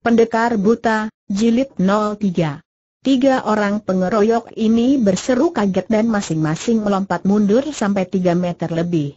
Pendekar Buta, Jilid 03 Tiga orang pengeroyok ini berseru kaget dan masing-masing melompat mundur sampai tiga meter lebih.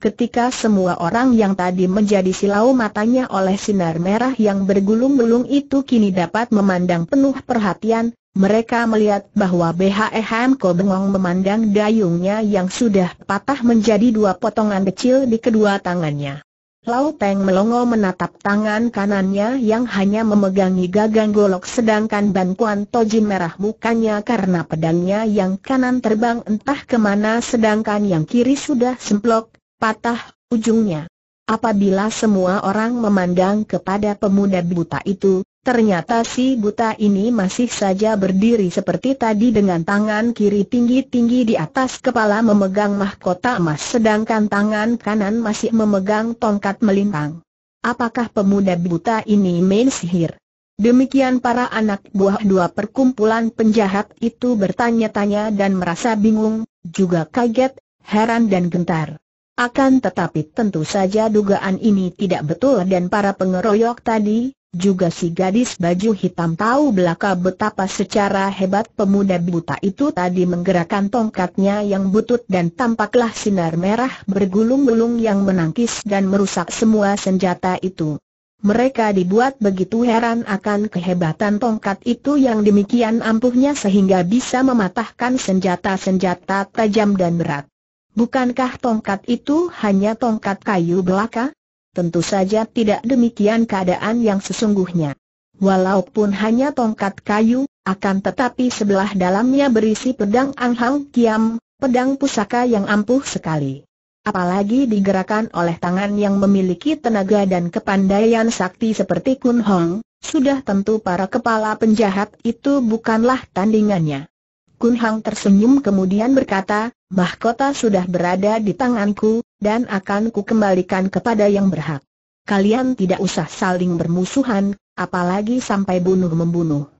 Ketika semua orang yang tadi menjadi silau matanya oleh sinar merah yang bergulung-gulung itu kini dapat memandang penuh perhatian, mereka melihat bahwa BHEHM Ko Bengong memandang dayungnya yang sudah patah menjadi dua potongan kecil di kedua tangannya. Lau Peng melongo menatap tangan kanannya yang hanya memegangi gagang golok sedangkan Ban Kuan Toji merah mukanya karena pedangnya yang kanan terbang entah kemana sedangkan yang kiri sudah semplok, patah, ujungnya. Apabila semua orang memandang kepada pemuda buta itu, Ternyata si buta ini masih saja berdiri seperti tadi dengan tangan kiri tinggi-tinggi di atas kepala memegang mahkota emas sedangkan tangan kanan masih memegang tongkat melintang. Apakah pemuda buta ini main sihir? Demikian para anak buah dua perkumpulan penjahat itu bertanya-tanya dan merasa bingung, juga kaget, heran dan gentar. Akan tetapi tentu saja dugaan ini tidak betul dan para pengeroyok tadi, juga si gadis baju hitam tahu belaka betapa secara hebat pemuda buta itu tadi menggerakkan tongkatnya yang butut dan tampaklah sinar merah bergulung-gulung yang menangkis dan merusak semua senjata itu. Mereka dibuat begitu heran akan kehebatan tongkat itu yang demikian ampuhnya sehingga bisa mematahkan senjata-senjata tajam dan berat. Bukankah tongkat itu hanya tongkat kayu belaka? Tentu saja tidak demikian keadaan yang sesungguhnya. Walaupun hanya tongkat kayu, akan tetapi sebelah dalamnya berisi pedang Ang Hang Kiam, pedang pusaka yang ampuh sekali. Apalagi digerakkan oleh tangan yang memiliki tenaga dan kepandaian sakti seperti Kun Hong, sudah tentu para kepala penjahat itu bukanlah tandingannya. Kun Hong tersenyum kemudian berkata, mahkota sudah berada di tanganku, dan akan ku kembalikan kepada yang berhak. Kalian tidak usah saling bermusuhan, apalagi sampai bunuh-membunuh.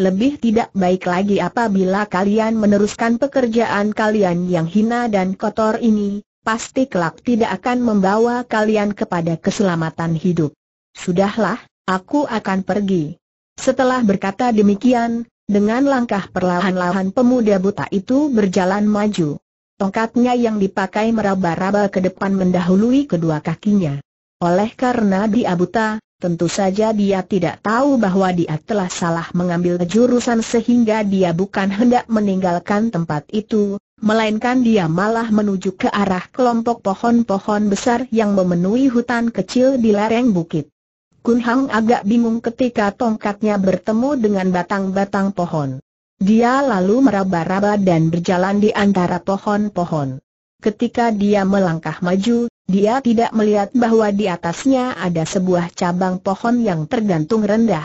Lebih tidak baik lagi apabila kalian meneruskan pekerjaan kalian yang hina dan kotor ini, pasti kelak tidak akan membawa kalian kepada keselamatan hidup. Sudahlah, aku akan pergi. Setelah berkata demikian, dengan langkah perlahan-lahan pemuda buta itu berjalan maju. Tongkatnya yang dipakai meraba-raba ke depan mendahului kedua kakinya. Oleh karena dia buta, tentu saja dia tidak tahu bahwa dia telah salah mengambil jurusan sehingga dia bukan hendak meninggalkan tempat itu, melainkan dia malah menuju ke arah kelompok pohon-pohon besar yang memenuhi hutan kecil di lereng bukit. Kun Hang agak bingung ketika tongkatnya bertemu dengan batang-batang pohon. Dia lalu meraba-raba dan berjalan di antara pohon-pohon. Ketika dia melangkah maju, dia tidak melihat bahwa di atasnya ada sebuah cabang pohon yang tergantung rendah.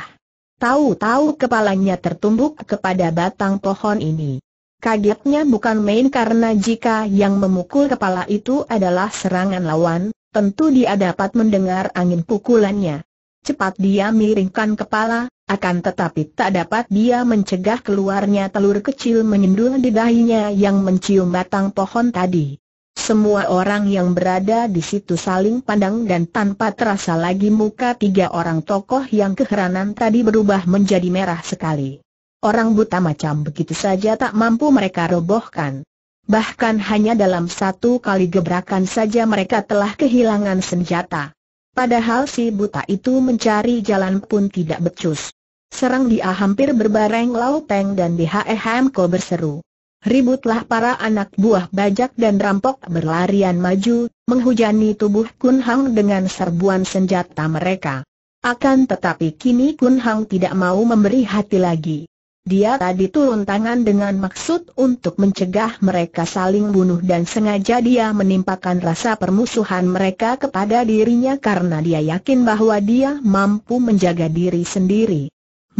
Tahu-tahu kepalanya tertumbuk kepada batang pohon ini. Kagetnya bukan main karena jika yang memukul kepala itu adalah serangan lawan, tentu dia dapat mendengar angin pukulannya. Cepat dia miringkan kepala, akan tetapi tak dapat dia mencegah keluarnya telur kecil menyendul di dahinya yang mencium batang pohon tadi. Semua orang yang berada di situ saling pandang dan tanpa terasa lagi muka tiga orang tokoh yang keheranan tadi berubah menjadi merah sekali. Orang buta macam begitu saja tak mampu mereka robohkan. Bahkan hanya dalam satu kali gebrakan saja mereka telah kehilangan senjata. Padahal si buta itu mencari jalan pun tidak becus. Serang dia hampir berbareng Lau Peng dan HEM Ko berseru. Ributlah para anak buah bajak dan rampok berlarian maju, menghujani tubuh Kun Hang dengan serbuan senjata mereka. Akan tetapi kini Kun Hang tidak mau memberi hati lagi. Dia tadi turun tangan dengan maksud untuk mencegah mereka saling bunuh dan sengaja dia menimpakan rasa permusuhan mereka kepada dirinya karena dia yakin bahwa dia mampu menjaga diri sendiri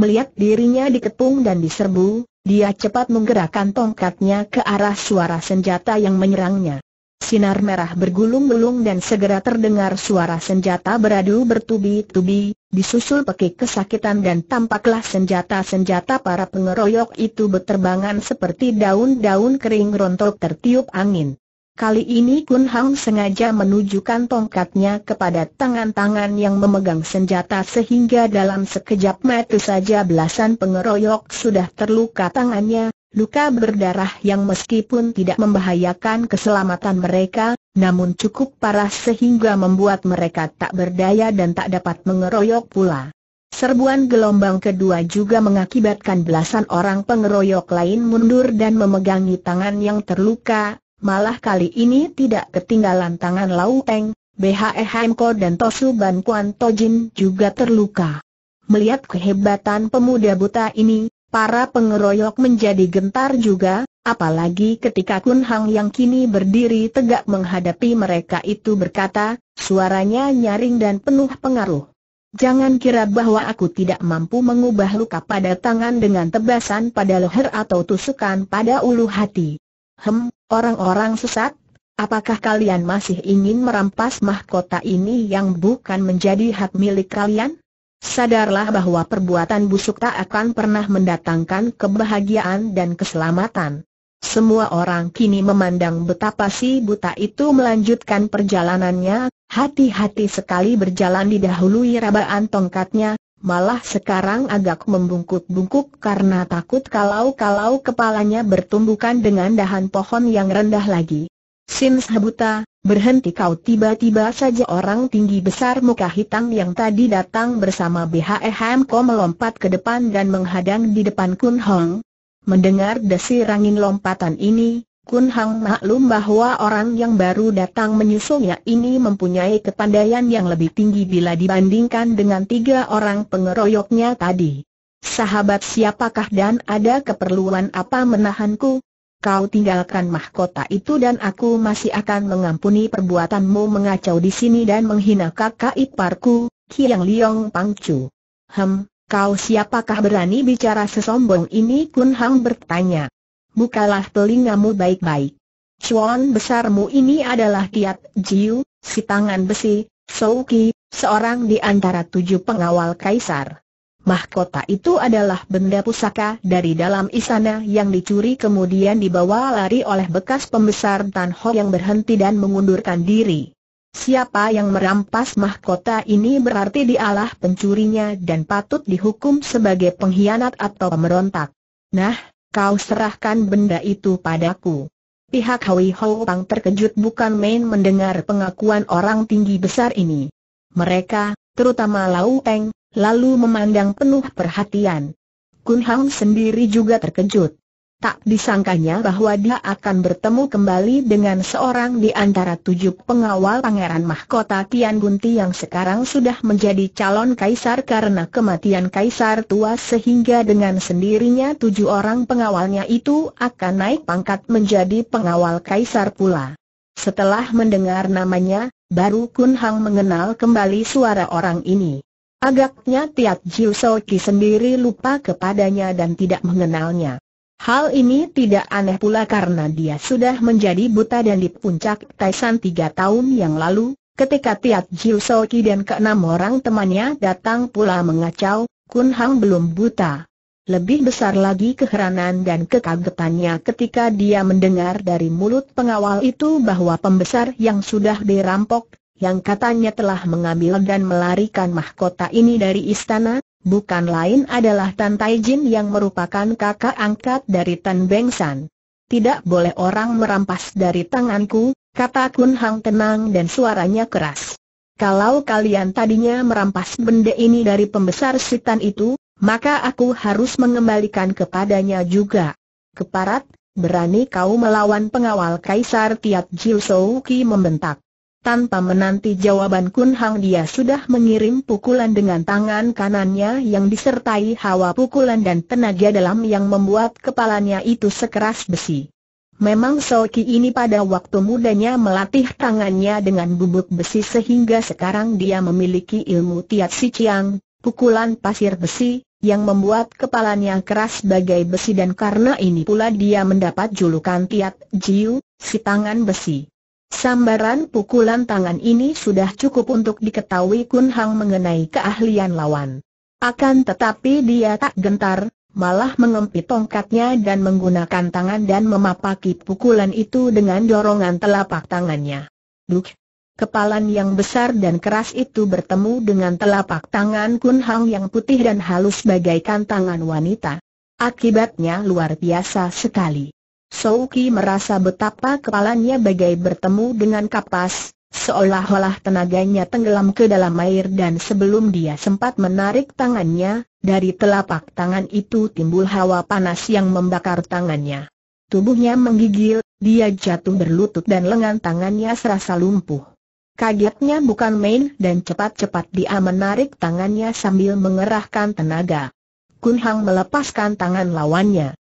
melihat dirinya dikepung dan diserbu, dia cepat menggerakkan tongkatnya ke arah suara senjata yang menyerangnya. Sinar merah bergulung-gulung dan segera terdengar suara senjata beradu bertubi-tubi, disusul pekik kesakitan dan tampaklah senjata-senjata para pengeroyok itu berterbangan seperti daun-daun kering rontok tertiup angin. Kali ini Kun Hang sengaja menunjukkan tongkatnya kepada tangan-tangan yang memegang senjata sehingga dalam sekejap mata saja belasan pengeroyok sudah terluka tangannya, luka berdarah yang meskipun tidak membahayakan keselamatan mereka, namun cukup parah sehingga membuat mereka tak berdaya dan tak dapat mengeroyok pula. Serbuan gelombang kedua juga mengakibatkan belasan orang pengeroyok lain mundur dan memegangi tangan yang terluka, Malah kali ini tidak ketinggalan tangan Lau Teng, BHE Hemko dan Tosu Ban Kuan Tojin juga terluka. Melihat kehebatan pemuda buta ini, para pengeroyok menjadi gentar juga, Apalagi ketika Kun Hang yang kini berdiri tegak menghadapi mereka itu berkata, suaranya nyaring dan penuh pengaruh. Jangan kira bahwa aku tidak mampu mengubah luka pada tangan dengan tebasan pada leher atau tusukan pada ulu hati. Hem, orang-orang sesat, apakah kalian masih ingin merampas mahkota ini yang bukan menjadi hak milik kalian? Sadarlah bahwa perbuatan busuk tak akan pernah mendatangkan kebahagiaan dan keselamatan. Semua orang kini memandang betapa si buta itu melanjutkan perjalanannya, hati-hati sekali berjalan didahului rabaan tongkatnya, malah sekarang agak membungkuk-bungkuk karena takut kalau-kalau kepalanya bertumbukan dengan dahan pohon yang rendah lagi. Sims Habuta, berhenti kau tiba-tiba saja orang tinggi besar muka hitam yang tadi datang bersama BHEHM kau melompat ke depan dan menghadang di depan Kun Hong. Mendengar desir angin lompatan ini, Kun Hang maklum bahwa orang yang baru datang menyusulnya ini mempunyai kepandaian yang lebih tinggi bila dibandingkan dengan tiga orang pengeroyoknya tadi. Sahabat siapakah dan ada keperluan apa menahanku? Kau tinggalkan mahkota itu dan aku masih akan mengampuni perbuatanmu mengacau di sini dan menghina kakak iparku, Kiang Liong Pangcu. Hem, kau siapakah berani bicara sesombong ini? Kun Hang bertanya bukalah telingamu baik-baik. Cuan besarmu ini adalah Kiat Jiu, si tangan besi, Souki, seorang di antara tujuh pengawal kaisar. Mahkota itu adalah benda pusaka dari dalam istana yang dicuri kemudian dibawa lari oleh bekas pembesar Tan Ho yang berhenti dan mengundurkan diri. Siapa yang merampas mahkota ini berarti dialah pencurinya dan patut dihukum sebagai pengkhianat atau pemberontak. Nah, kau serahkan benda itu padaku. Pihak Hui Pang terkejut bukan main mendengar pengakuan orang tinggi besar ini. Mereka, terutama Lau Peng, lalu memandang penuh perhatian. Kun Hang sendiri juga terkejut. Tak disangkanya bahwa dia akan bertemu kembali dengan seorang di antara tujuh pengawal Pangeran Mahkota Tian Gunti yang sekarang sudah menjadi calon kaisar karena kematian kaisar tua sehingga dengan sendirinya tujuh orang pengawalnya itu akan naik pangkat menjadi pengawal kaisar pula. Setelah mendengar namanya, baru Kun Hang mengenal kembali suara orang ini. Agaknya Tiat Jiu Soki sendiri lupa kepadanya dan tidak mengenalnya. Hal ini tidak aneh pula karena dia sudah menjadi buta dan di puncak Taisan tiga tahun yang lalu, ketika Tiat Jiu Soki dan keenam orang temannya datang pula mengacau, Kun Hang belum buta. Lebih besar lagi keheranan dan kekagetannya ketika dia mendengar dari mulut pengawal itu bahwa pembesar yang sudah dirampok, yang katanya telah mengambil dan melarikan mahkota ini dari istana, bukan lain adalah Tan Taijin yang merupakan kakak angkat dari Tan Bengsan. Tidak boleh orang merampas dari tanganku, kata Kun Hang tenang dan suaranya keras. Kalau kalian tadinya merampas benda ini dari pembesar sitan itu, maka aku harus mengembalikan kepadanya juga. Keparat, berani kau melawan pengawal Kaisar Tiat Jiu Ki membentak. Tanpa menanti jawaban Kun Hang dia sudah mengirim pukulan dengan tangan kanannya yang disertai hawa pukulan dan tenaga dalam yang membuat kepalanya itu sekeras besi. Memang Soki ini pada waktu mudanya melatih tangannya dengan bubuk besi sehingga sekarang dia memiliki ilmu Tiat Si Chiang, pukulan pasir besi, yang membuat kepalanya keras bagai besi dan karena ini pula dia mendapat julukan Tiat Jiu, si tangan besi. Sambaran pukulan tangan ini sudah cukup untuk diketahui Kun Hang mengenai keahlian lawan. Akan tetapi dia tak gentar, malah mengempit tongkatnya dan menggunakan tangan dan memapaki pukulan itu dengan dorongan telapak tangannya. Duk! Kepalan yang besar dan keras itu bertemu dengan telapak tangan Kun Hang yang putih dan halus bagaikan tangan wanita. Akibatnya luar biasa sekali. Souki merasa betapa kepalanya bagai bertemu dengan kapas, seolah-olah tenaganya tenggelam ke dalam air dan sebelum dia sempat menarik tangannya, dari telapak tangan itu timbul hawa panas yang membakar tangannya. Tubuhnya menggigil, dia jatuh berlutut dan lengan tangannya serasa lumpuh. Kagetnya bukan main dan cepat-cepat dia menarik tangannya sambil mengerahkan tenaga. Kunhang melepaskan tangan lawannya.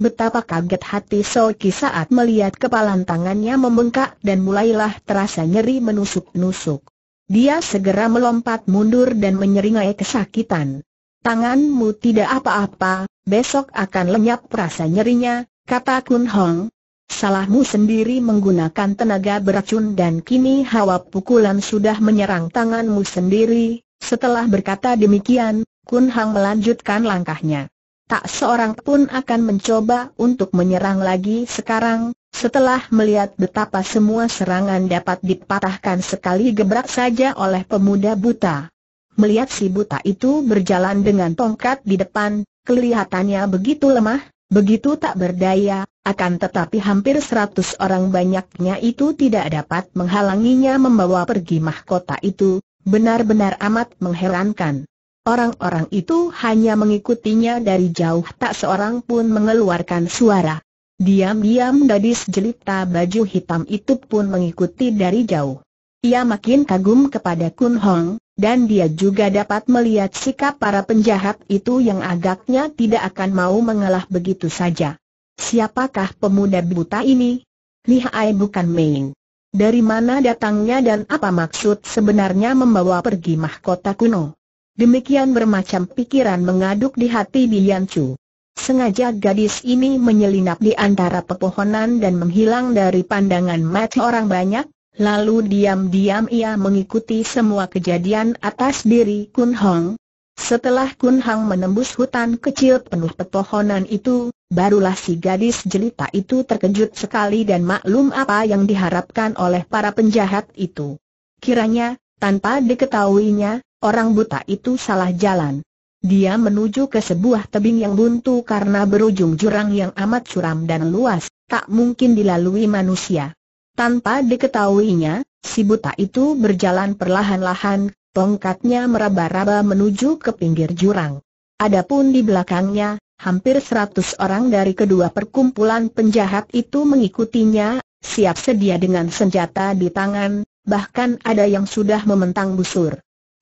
Betapa kaget hati Soki saat melihat kepalan tangannya membengkak dan mulailah terasa nyeri menusuk-nusuk. Dia segera melompat mundur dan menyeringai kesakitan. Tanganmu tidak apa-apa, besok akan lenyap rasa nyerinya, kata Kun Hong. Salahmu sendiri menggunakan tenaga beracun dan kini hawa pukulan sudah menyerang tanganmu sendiri. Setelah berkata demikian, Kun Hang melanjutkan langkahnya tak seorang pun akan mencoba untuk menyerang lagi sekarang, setelah melihat betapa semua serangan dapat dipatahkan sekali gebrak saja oleh pemuda buta. Melihat si buta itu berjalan dengan tongkat di depan, kelihatannya begitu lemah, begitu tak berdaya, akan tetapi hampir seratus orang banyaknya itu tidak dapat menghalanginya membawa pergi mahkota itu, benar-benar amat mengherankan. Orang-orang itu hanya mengikutinya dari jauh tak seorang pun mengeluarkan suara. Diam-diam gadis jelita baju hitam itu pun mengikuti dari jauh. Ia makin kagum kepada Kun Hong, dan dia juga dapat melihat sikap para penjahat itu yang agaknya tidak akan mau mengalah begitu saja. Siapakah pemuda buta ini? Lihai bukan main. Dari mana datangnya dan apa maksud sebenarnya membawa pergi mahkota kuno? Demikian bermacam pikiran mengaduk di hati Bian Chu. Sengaja gadis ini menyelinap di antara pepohonan dan menghilang dari pandangan mata orang banyak, lalu diam-diam ia mengikuti semua kejadian atas diri Kun Hong. Setelah Kun Hong menembus hutan kecil penuh pepohonan itu, barulah si gadis jelita itu terkejut sekali dan maklum apa yang diharapkan oleh para penjahat itu. Kiranya, tanpa diketahuinya, Orang buta itu salah jalan. Dia menuju ke sebuah tebing yang buntu karena berujung jurang yang amat curam dan luas, tak mungkin dilalui manusia. Tanpa diketahuinya, si buta itu berjalan perlahan-lahan, tongkatnya meraba-raba menuju ke pinggir jurang. Adapun di belakangnya, hampir seratus orang dari kedua perkumpulan penjahat itu mengikutinya, siap sedia dengan senjata di tangan, bahkan ada yang sudah mementang busur.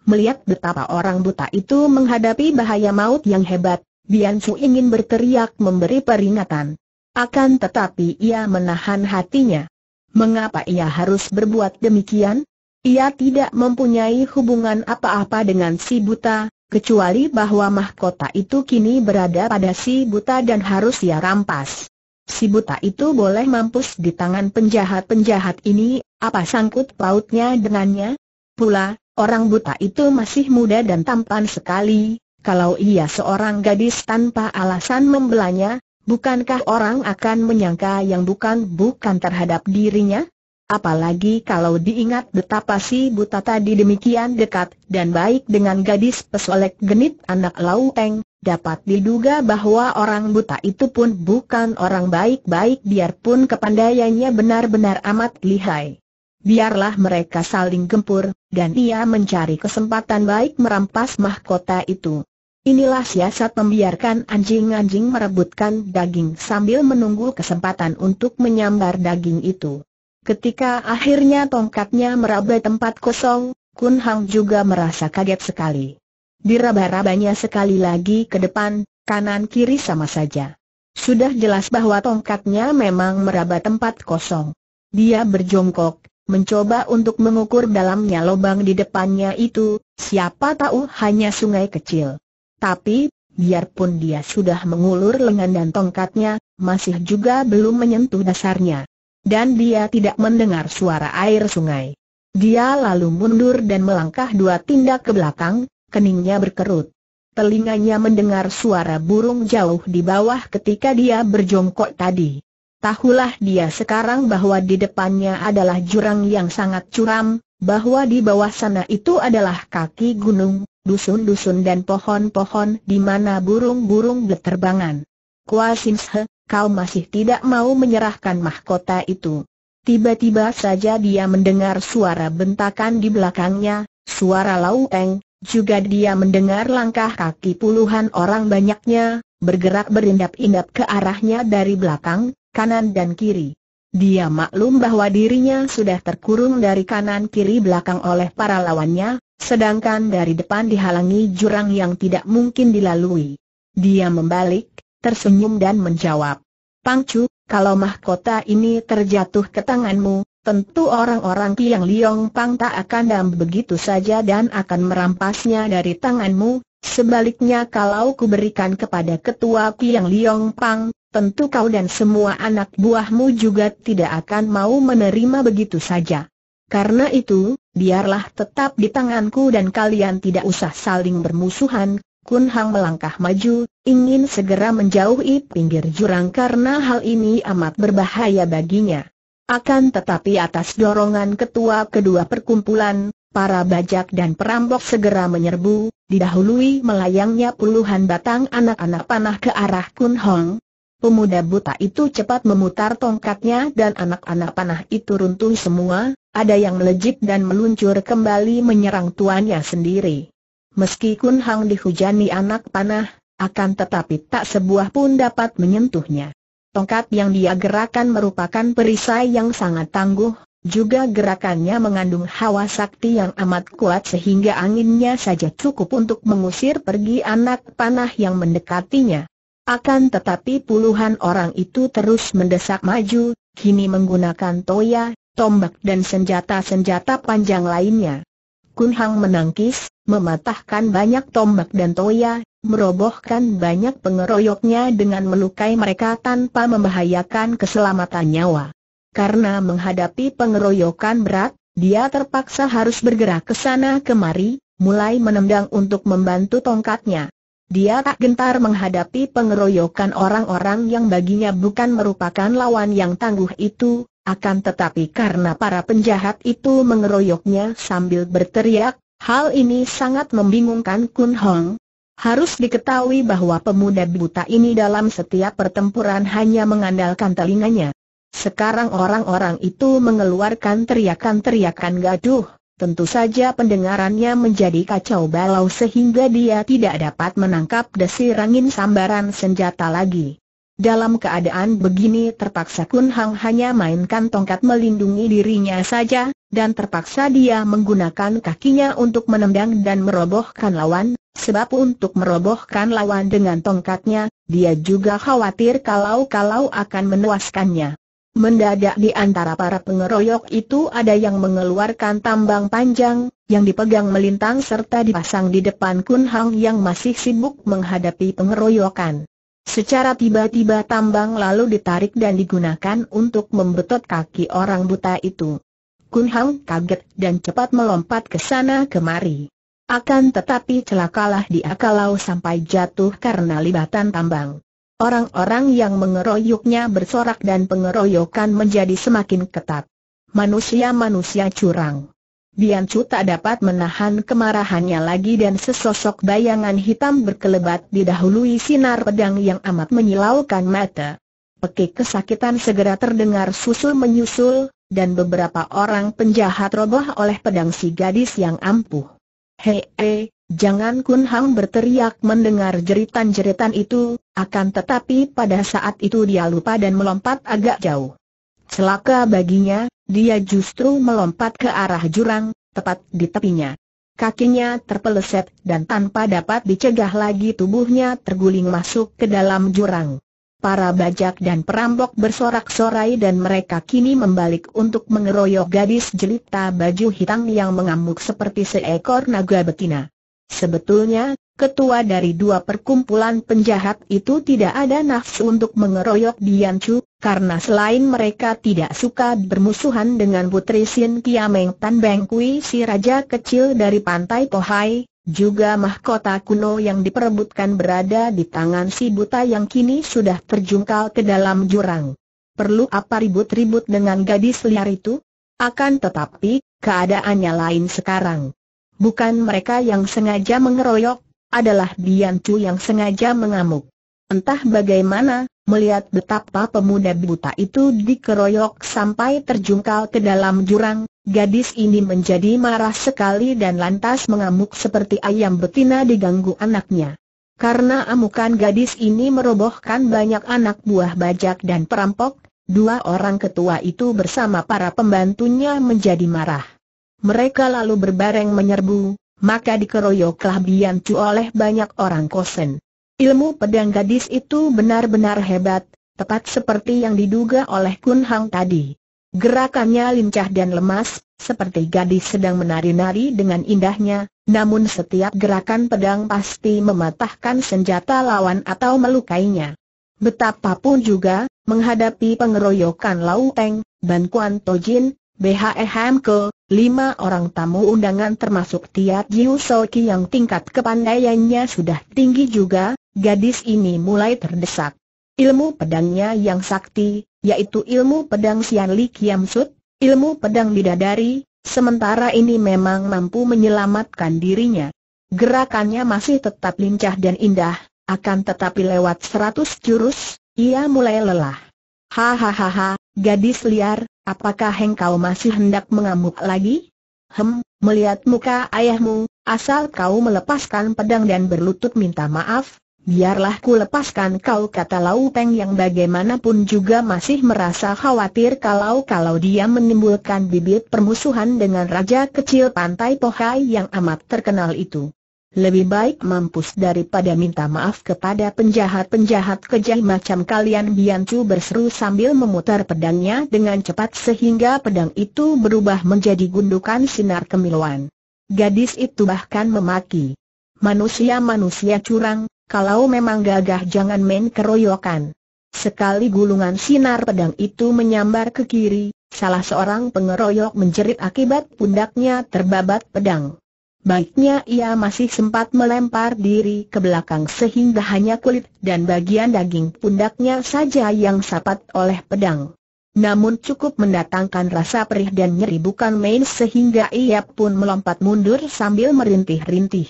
Melihat betapa orang buta itu menghadapi bahaya maut yang hebat, Bian Su ingin berteriak memberi peringatan. Akan tetapi ia menahan hatinya. Mengapa ia harus berbuat demikian? Ia tidak mempunyai hubungan apa-apa dengan si buta, kecuali bahwa mahkota itu kini berada pada si buta dan harus ia rampas. Si buta itu boleh mampus di tangan penjahat-penjahat ini, apa sangkut pautnya dengannya? Pula, Orang buta itu masih muda dan tampan sekali, kalau ia seorang gadis tanpa alasan membelanya, bukankah orang akan menyangka yang bukan-bukan terhadap dirinya? Apalagi kalau diingat betapa si buta tadi demikian dekat dan baik dengan gadis pesolek genit anak Lauteng, dapat diduga bahwa orang buta itu pun bukan orang baik-baik biarpun kepandaiannya benar-benar amat lihai biarlah mereka saling gempur, dan ia mencari kesempatan baik merampas mahkota itu. Inilah siasat membiarkan anjing-anjing merebutkan daging sambil menunggu kesempatan untuk menyambar daging itu. Ketika akhirnya tongkatnya meraba tempat kosong, Kun Hang juga merasa kaget sekali. Diraba-rabanya sekali lagi ke depan, kanan kiri sama saja. Sudah jelas bahwa tongkatnya memang meraba tempat kosong. Dia berjongkok, mencoba untuk mengukur dalamnya lubang di depannya itu, siapa tahu hanya sungai kecil. Tapi, biarpun dia sudah mengulur lengan dan tongkatnya, masih juga belum menyentuh dasarnya. Dan dia tidak mendengar suara air sungai. Dia lalu mundur dan melangkah dua tindak ke belakang, keningnya berkerut. Telinganya mendengar suara burung jauh di bawah ketika dia berjongkok tadi. Tahulah dia sekarang bahwa di depannya adalah jurang yang sangat curam, bahwa di bawah sana itu adalah kaki gunung, dusun-dusun dan pohon-pohon di mana burung-burung berterbangan. Kuasimshe, kau masih tidak mau menyerahkan mahkota itu. Tiba-tiba saja dia mendengar suara bentakan di belakangnya, suara lauteng, juga dia mendengar langkah kaki puluhan orang banyaknya, bergerak berindap-indap ke arahnya dari belakang, kanan dan kiri. Dia maklum bahwa dirinya sudah terkurung dari kanan kiri belakang oleh para lawannya, sedangkan dari depan dihalangi jurang yang tidak mungkin dilalui. Dia membalik, tersenyum dan menjawab. Pangcu, kalau mahkota ini terjatuh ke tanganmu, tentu orang-orang Tiang Liong Pang tak akan dam begitu saja dan akan merampasnya dari tanganmu, Sebaliknya kalau kuberikan kepada ketua Kiang Liong Pang, tentu kau dan semua anak buahmu juga tidak akan mau menerima begitu saja. Karena itu, biarlah tetap di tanganku dan kalian tidak usah saling bermusuhan. Kun Hang melangkah maju, ingin segera menjauhi pinggir jurang karena hal ini amat berbahaya baginya. Akan tetapi atas dorongan ketua kedua perkumpulan, para bajak dan perampok segera menyerbu, didahului melayangnya puluhan batang anak-anak panah ke arah Kun Hong. Pemuda buta itu cepat memutar tongkatnya dan anak-anak panah itu runtuh semua, ada yang melejit dan meluncur kembali menyerang tuannya sendiri. Meski Kun Hong dihujani anak panah, akan tetapi tak sebuah pun dapat menyentuhnya. Tongkat yang dia gerakan merupakan perisai yang sangat tangguh, juga gerakannya mengandung hawa sakti yang amat kuat sehingga anginnya saja cukup untuk mengusir pergi anak panah yang mendekatinya. Akan tetapi puluhan orang itu terus mendesak maju, kini menggunakan toya, tombak dan senjata-senjata panjang lainnya. Kun Hang menangkis, mematahkan banyak tombak dan toya, merobohkan banyak pengeroyoknya dengan melukai mereka tanpa membahayakan keselamatan nyawa karena menghadapi pengeroyokan berat, dia terpaksa harus bergerak ke sana kemari, mulai menendang untuk membantu tongkatnya. Dia tak gentar menghadapi pengeroyokan orang-orang yang baginya bukan merupakan lawan yang tangguh itu, akan tetapi karena para penjahat itu mengeroyoknya sambil berteriak, hal ini sangat membingungkan Kun Hong. Harus diketahui bahwa pemuda buta ini dalam setiap pertempuran hanya mengandalkan telinganya. Sekarang orang-orang itu mengeluarkan teriakan-teriakan gaduh, tentu saja pendengarannya menjadi kacau balau sehingga dia tidak dapat menangkap desir angin sambaran senjata lagi. Dalam keadaan begini terpaksa Kun Hang hanya mainkan tongkat melindungi dirinya saja, dan terpaksa dia menggunakan kakinya untuk menendang dan merobohkan lawan, sebab untuk merobohkan lawan dengan tongkatnya, dia juga khawatir kalau-kalau akan menewaskannya. Mendadak di antara para pengeroyok itu ada yang mengeluarkan tambang panjang, yang dipegang melintang serta dipasang di depan Kun Hang yang masih sibuk menghadapi pengeroyokan. Secara tiba-tiba tambang lalu ditarik dan digunakan untuk membetot kaki orang buta itu. Kun Hang kaget dan cepat melompat ke sana kemari. Akan tetapi celakalah dia kalau sampai jatuh karena libatan tambang. Orang-orang yang mengeroyoknya bersorak dan pengeroyokan menjadi semakin ketat. Manusia-manusia curang. Bian Chu tak dapat menahan kemarahannya lagi dan sesosok bayangan hitam berkelebat didahului sinar pedang yang amat menyilaukan mata. Pekik kesakitan segera terdengar susul menyusul, dan beberapa orang penjahat roboh oleh pedang si gadis yang ampuh. Hei, hei, Jangan Kun Hang berteriak mendengar jeritan-jeritan itu, akan tetapi pada saat itu dia lupa dan melompat agak jauh. Celaka baginya, dia justru melompat ke arah jurang, tepat di tepinya. Kakinya terpeleset dan tanpa dapat dicegah lagi tubuhnya terguling masuk ke dalam jurang. Para bajak dan perampok bersorak-sorai dan mereka kini membalik untuk mengeroyok gadis jelita baju hitam yang mengamuk seperti seekor naga betina. Sebetulnya, ketua dari dua perkumpulan penjahat itu tidak ada nafsu untuk mengeroyok Dian Chu, karena selain mereka tidak suka bermusuhan dengan Putri Sin Kiameng Tan Beng Kui si raja kecil dari pantai Pohai, juga mahkota kuno yang diperebutkan berada di tangan si buta yang kini sudah terjungkal ke dalam jurang. Perlu apa ribut-ribut dengan gadis liar itu? Akan tetapi, keadaannya lain sekarang. Bukan mereka yang sengaja mengeroyok, adalah Chu yang sengaja mengamuk. Entah bagaimana, melihat betapa pemuda buta itu dikeroyok sampai terjungkal ke dalam jurang, gadis ini menjadi marah sekali dan lantas mengamuk seperti ayam betina diganggu anaknya. Karena amukan gadis ini merobohkan banyak anak buah bajak dan perampok, dua orang ketua itu bersama para pembantunya menjadi marah. Mereka lalu berbareng menyerbu, maka dikeroyoklah Bian Chu oleh banyak orang kosen. Ilmu pedang gadis itu benar-benar hebat, tepat seperti yang diduga oleh Kun Hang tadi. Gerakannya lincah dan lemas, seperti gadis sedang menari-nari dengan indahnya, namun setiap gerakan pedang pasti mematahkan senjata lawan atau melukainya. Betapapun juga, menghadapi pengeroyokan Lau Teng, Ban Kuan Tojin, BHM lima orang tamu undangan termasuk Tiat Jiu Soki yang tingkat kepandaiannya sudah tinggi juga, gadis ini mulai terdesak. Ilmu pedangnya yang sakti, yaitu ilmu pedang Sian Li Kiam Sut, ilmu pedang bidadari, sementara ini memang mampu menyelamatkan dirinya. Gerakannya masih tetap lincah dan indah, akan tetapi lewat seratus jurus, ia mulai lelah. Hahaha, Gadis liar, apakah engkau masih hendak mengamuk lagi? Hem, melihat muka ayahmu, asal kau melepaskan pedang dan berlutut minta maaf, biarlah ku lepaskan kau kata Lau Peng yang bagaimanapun juga masih merasa khawatir kalau-kalau dia menimbulkan bibit permusuhan dengan raja kecil pantai Pohai yang amat terkenal itu. Lebih baik mampus daripada minta maaf kepada penjahat-penjahat kejam macam kalian Bian berseru sambil memutar pedangnya dengan cepat sehingga pedang itu berubah menjadi gundukan sinar kemiluan. Gadis itu bahkan memaki. Manusia-manusia curang, kalau memang gagah jangan main keroyokan. Sekali gulungan sinar pedang itu menyambar ke kiri, salah seorang pengeroyok menjerit akibat pundaknya terbabat pedang baiknya ia masih sempat melempar diri ke belakang sehingga hanya kulit dan bagian daging pundaknya saja yang sapat oleh pedang. Namun cukup mendatangkan rasa perih dan nyeri bukan main sehingga ia pun melompat mundur sambil merintih-rintih.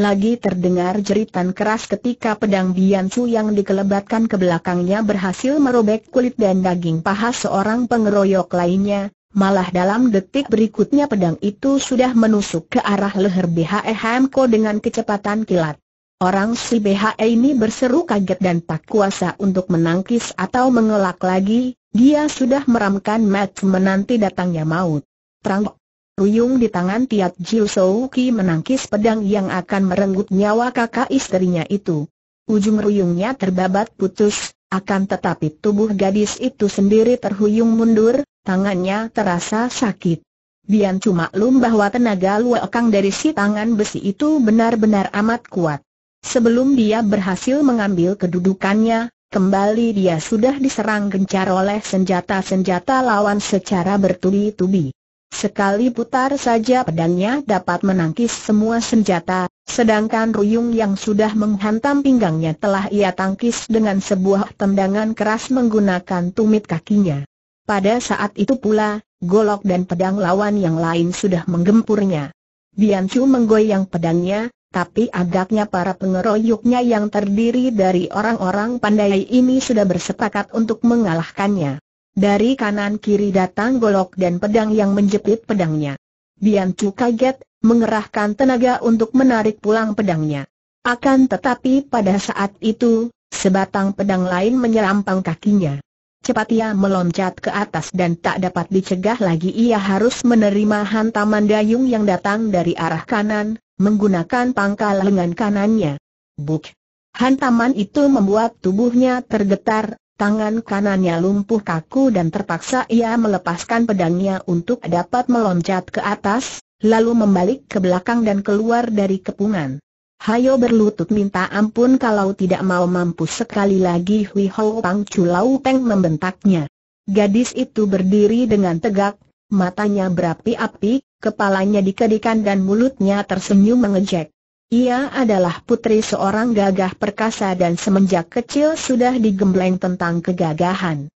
Lagi terdengar jeritan keras ketika pedang Biansu yang dikelebatkan ke belakangnya berhasil merobek kulit dan daging paha seorang pengeroyok lainnya, Malah dalam detik berikutnya pedang itu sudah menusuk ke arah leher BHM e Ko dengan kecepatan kilat. Orang si BHE ini berseru kaget dan tak kuasa untuk menangkis atau mengelak lagi, dia sudah meramkan match menanti datangnya maut. Terang Ruyung di tangan Tiat Jiu Ki menangkis pedang yang akan merenggut nyawa kakak istrinya itu. Ujung ruyungnya terbabat putus, akan tetapi tubuh gadis itu sendiri terhuyung mundur, Tangannya terasa sakit. Bian cuma maklum bahwa tenaga luakang dari si tangan besi itu benar-benar amat kuat. Sebelum dia berhasil mengambil kedudukannya, kembali dia sudah diserang gencar oleh senjata-senjata lawan secara bertubi-tubi. Sekali putar saja pedangnya dapat menangkis semua senjata, sedangkan Ruyung yang sudah menghantam pinggangnya telah ia tangkis dengan sebuah tendangan keras menggunakan tumit kakinya. Pada saat itu pula, golok dan pedang lawan yang lain sudah menggempurnya. Biancu menggoyang pedangnya, tapi agaknya para pengeroyoknya yang terdiri dari orang-orang pandai ini sudah bersepakat untuk mengalahkannya. Dari kanan kiri datang golok dan pedang yang menjepit pedangnya. Biancu kaget, mengerahkan tenaga untuk menarik pulang pedangnya. Akan tetapi pada saat itu, sebatang pedang lain menyerampang kakinya. Cepat ia meloncat ke atas dan tak dapat dicegah lagi ia harus menerima hantaman dayung yang datang dari arah kanan, menggunakan pangkal lengan kanannya. Buk! Hantaman itu membuat tubuhnya tergetar, tangan kanannya lumpuh kaku dan terpaksa ia melepaskan pedangnya untuk dapat meloncat ke atas, lalu membalik ke belakang dan keluar dari kepungan. Hayo berlutut minta ampun kalau tidak mau mampu sekali lagi Hui Hou Pang Chu Lau Peng membentaknya. Gadis itu berdiri dengan tegak, matanya berapi-api, kepalanya dikedikan dan mulutnya tersenyum mengejek. Ia adalah putri seorang gagah perkasa dan semenjak kecil sudah digembleng tentang kegagahan.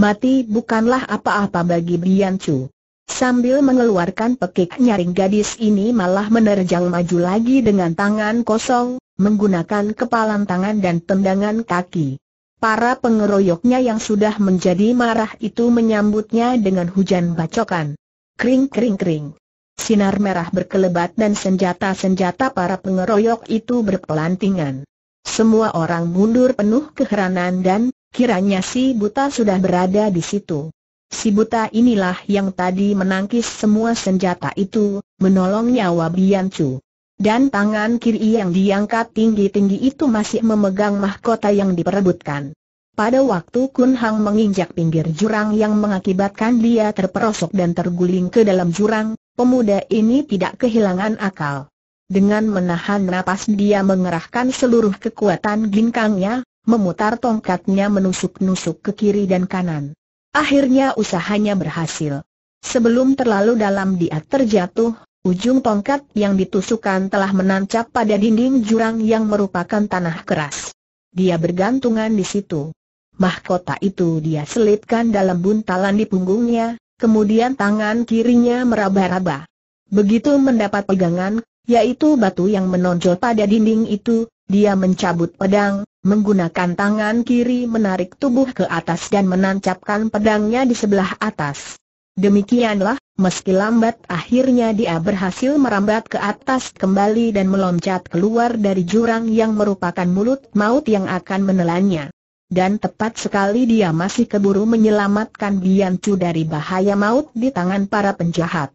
Mati bukanlah apa-apa bagi Bian Chu. Sambil mengeluarkan pekik nyaring gadis ini malah menerjang maju lagi dengan tangan kosong, menggunakan kepalan tangan dan tendangan kaki. Para pengeroyoknya yang sudah menjadi marah itu menyambutnya dengan hujan bacokan. Kring kring kring. Sinar merah berkelebat dan senjata-senjata para pengeroyok itu berpelantingan. Semua orang mundur penuh keheranan dan kiranya si buta sudah berada di situ. Si buta inilah yang tadi menangkis semua senjata itu, menolong nyawa Bian Dan tangan kiri yang diangkat tinggi-tinggi itu masih memegang mahkota yang diperebutkan. Pada waktu Kun Hang menginjak pinggir jurang yang mengakibatkan dia terperosok dan terguling ke dalam jurang, pemuda ini tidak kehilangan akal. Dengan menahan napas dia mengerahkan seluruh kekuatan ginkangnya, memutar tongkatnya menusuk-nusuk ke kiri dan kanan. Akhirnya usahanya berhasil. Sebelum terlalu dalam dia terjatuh, ujung tongkat yang ditusukkan telah menancap pada dinding jurang yang merupakan tanah keras. Dia bergantungan di situ. Mahkota itu dia selipkan dalam buntalan di punggungnya, kemudian tangan kirinya meraba-raba. Begitu mendapat pegangan, yaitu batu yang menonjol pada dinding itu, dia mencabut pedang, Menggunakan tangan kiri menarik tubuh ke atas dan menancapkan pedangnya di sebelah atas. Demikianlah, meski lambat akhirnya dia berhasil merambat ke atas kembali dan meloncat keluar dari jurang yang merupakan mulut maut yang akan menelannya. Dan tepat sekali dia masih keburu menyelamatkan Biancu dari bahaya maut di tangan para penjahat.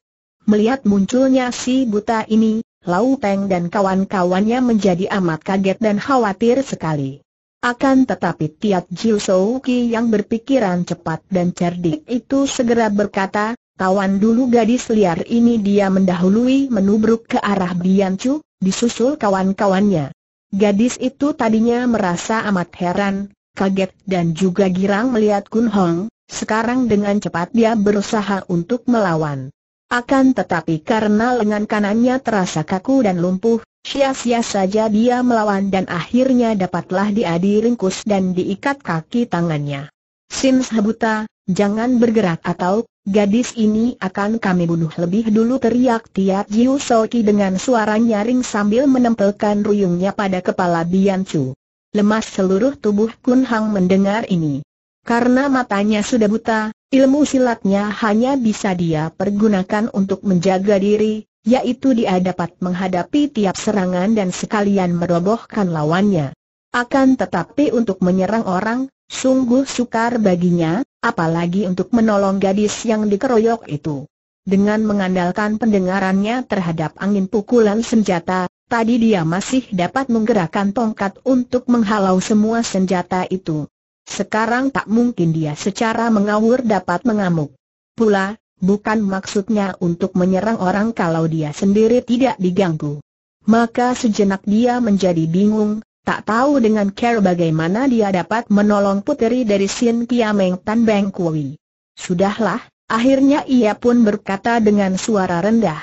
Melihat munculnya si buta ini, Lau Peng dan kawan-kawannya menjadi amat kaget dan khawatir sekali. Akan tetapi Tiat Jiu Souki yang berpikiran cepat dan cerdik itu segera berkata, tawan dulu gadis liar ini dia mendahului menubruk ke arah Biancu, disusul kawan-kawannya. Gadis itu tadinya merasa amat heran, kaget dan juga girang melihat Kun Hong, sekarang dengan cepat dia berusaha untuk melawan. Akan tetapi karena lengan kanannya terasa kaku dan lumpuh, sia-sia saja dia melawan dan akhirnya dapatlah dia diringkus dan diikat kaki tangannya. Sims Habuta, jangan bergerak atau Gadis ini akan kami bunuh lebih dulu teriak Tiat Jiu Soki dengan suara nyaring sambil menempelkan ruyungnya pada kepala Bian Chu. Lemas seluruh tubuh Kun Hang mendengar ini. Karena matanya sudah buta, Ilmu silatnya hanya bisa dia pergunakan untuk menjaga diri, yaitu dia dapat menghadapi tiap serangan dan sekalian merobohkan lawannya. Akan tetapi untuk menyerang orang, sungguh sukar baginya, apalagi untuk menolong gadis yang dikeroyok itu. Dengan mengandalkan pendengarannya terhadap angin pukulan senjata, tadi dia masih dapat menggerakkan tongkat untuk menghalau semua senjata itu. Sekarang tak mungkin dia secara mengawur dapat mengamuk. Pula, bukan maksudnya untuk menyerang orang kalau dia sendiri tidak diganggu. Maka sejenak dia menjadi bingung, tak tahu dengan care bagaimana dia dapat menolong puteri dari Sin Kiameng Tan Beng Kui. Sudahlah, akhirnya ia pun berkata dengan suara rendah.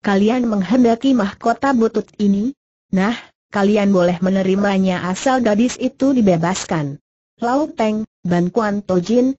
Kalian menghendaki mahkota butut ini? Nah, kalian boleh menerimanya asal gadis itu dibebaskan. Lau Teng, Ban Kuan Tojin,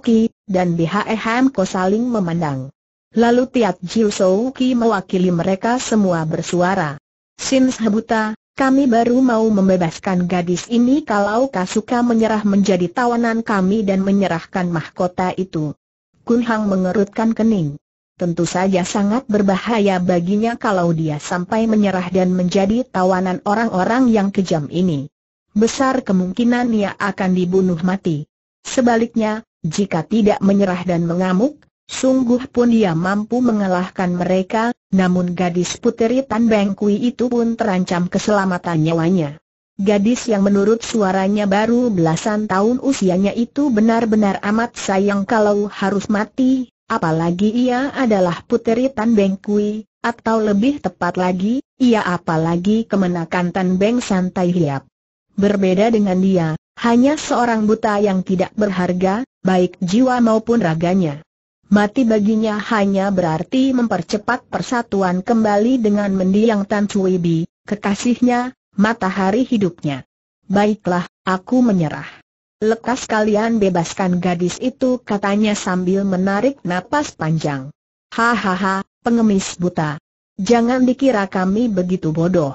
Ki, dan Bihae Ham Ko saling memandang. Lalu Tiat Jiu Ki mewakili mereka semua bersuara. Sin Sebuta, kami baru mau membebaskan gadis ini kalau Kasuka menyerah menjadi tawanan kami dan menyerahkan mahkota itu. Kun Hang mengerutkan kening. Tentu saja sangat berbahaya baginya kalau dia sampai menyerah dan menjadi tawanan orang-orang yang kejam ini besar kemungkinan ia akan dibunuh mati. Sebaliknya, jika tidak menyerah dan mengamuk, sungguh pun ia mampu mengalahkan mereka, namun gadis puteri Tan Beng Kui itu pun terancam keselamatan nyawanya. Gadis yang menurut suaranya baru belasan tahun usianya itu benar-benar amat sayang kalau harus mati, apalagi ia adalah puteri Tan Beng Kui, atau lebih tepat lagi, ia apalagi kemenakan Tan Beng Santai Hiap. Berbeda dengan dia, hanya seorang buta yang tidak berharga, baik jiwa maupun raganya. Mati baginya hanya berarti mempercepat persatuan kembali dengan mendiang Tan Cui Bi, kekasihnya, matahari hidupnya. Baiklah, aku menyerah. Lekas kalian bebaskan gadis itu katanya sambil menarik napas panjang. Hahaha, pengemis buta. Jangan dikira kami begitu bodoh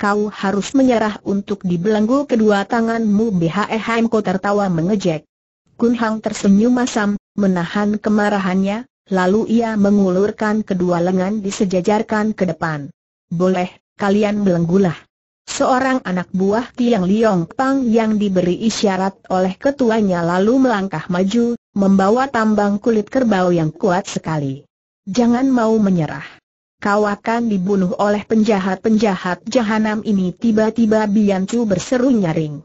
kau harus menyerah untuk dibelenggu kedua tanganmu BHE Hamko tertawa mengejek. Kun Hang tersenyum masam, menahan kemarahannya, lalu ia mengulurkan kedua lengan disejajarkan ke depan. Boleh, kalian belenggulah. Seorang anak buah Tiang Liong Pang yang diberi isyarat oleh ketuanya lalu melangkah maju, membawa tambang kulit kerbau yang kuat sekali. Jangan mau menyerah kau akan dibunuh oleh penjahat-penjahat jahanam ini tiba-tiba Biancu berseru nyaring.